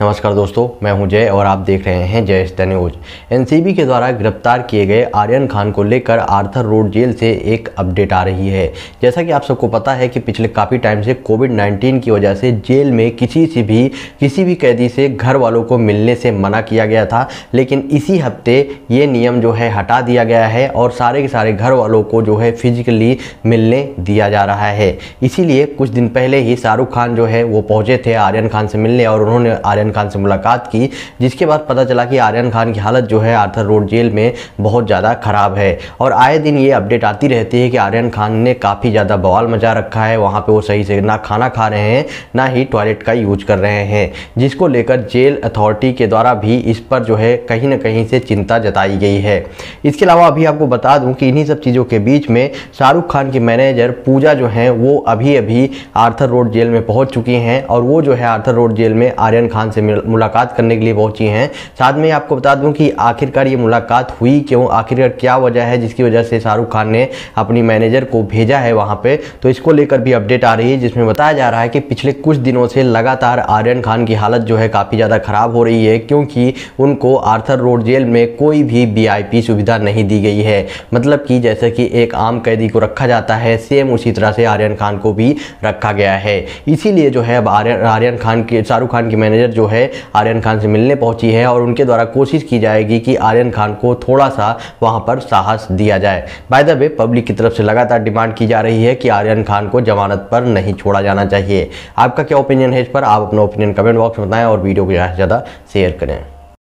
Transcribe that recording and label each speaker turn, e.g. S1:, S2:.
S1: नमस्कार दोस्तों मैं हूं जय और आप देख रहे हैं जय द न्यूज एनसीबी के द्वारा गिरफ्तार किए गए आर्यन खान को लेकर आर्थर रोड जेल से एक अपडेट आ रही है जैसा कि आप सबको पता है कि पिछले काफ़ी टाइम से कोविड 19 की वजह से जेल में किसी से भी किसी भी कैदी से घर वालों को मिलने से मना किया गया था लेकिन इसी हफ्ते ये नियम जो है हटा दिया गया है और सारे के सारे घर वालों को जो है फिजिकली मिलने दिया जा रहा है इसीलिए कुछ दिन पहले ही शाहरुख खान जो है वो पहुँचे थे आर्यन खान से मिलने और उन्होंने आर्यन आर्यन खान से मुलाकात की जिसके बाद पता चला कि आर्यन खान की हालत जो है आर्थर रोड जेल में बहुत ज़्यादा ख़राब है और आए दिन ये अपडेट आती रहती है कि आर्यन खान ने काफ़ी ज़्यादा बवाल मचा रखा है वहाँ पर वो सही से ना खाना खा रहे हैं ना ही टॉयलेट का यूज कर रहे हैं जिसको लेकर जेल अथॉरिटी के द्वारा भी इस पर जो है कहीं ना कहीं से चिंता जताई गई है इसके अलावा अभी आपको बता दूं कि इन्हीं सब चीज़ों के बीच में शाहरुख खान की मैनेजर पूजा जो हैं वो अभी अभी आर्थर रोड जेल में पहुंच चुकी हैं और वो जो है आर्थर रोड जेल में आर्यन खान से मुलाकात करने के लिए पहुंची हैं साथ में आपको बता दूं कि आखिरकार ये मुलाकात हुई क्यों आखिरकार क्या वजह है जिसकी वजह से शाहरुख खान ने अपनी मैनेजर को भेजा है वहाँ पर तो इसको लेकर भी अपडेट आ रही है जिसमें बताया जा रहा है कि पिछले कुछ दिनों से लगातार आर्यन खान की हालत जो है काफ़ी ज़्यादा ख़राब हो रही है क्योंकि उनको आर्थर रोड जेल में कोई भी वी सुविधा नहीं दी गई है मतलब कि जैसे कि एक आम कैदी को रखा जाता है सेम उसी तरह से आर्यन खान को भी रखा गया है इसीलिए जो है अब आर्यन आर्यन खान के शाहरुख खान की मैनेजर जो है आर्यन खान से मिलने पहुंची है और उनके द्वारा कोशिश की जाएगी कि आर्यन खान को थोड़ा सा वहां पर साहस दिया जाए बाय द वे पब्लिक की तरफ से लगातार डिमांड की जा रही है कि आर्यन खान को जमानत पर नहीं छोड़ा जाना चाहिए आपका क्या ओपिनियन है इस पर आप अपना ओपिनियन कमेंट बॉक्स में बताएं और वीडियो को ज़्यादा से ज़्यादा शेयर करें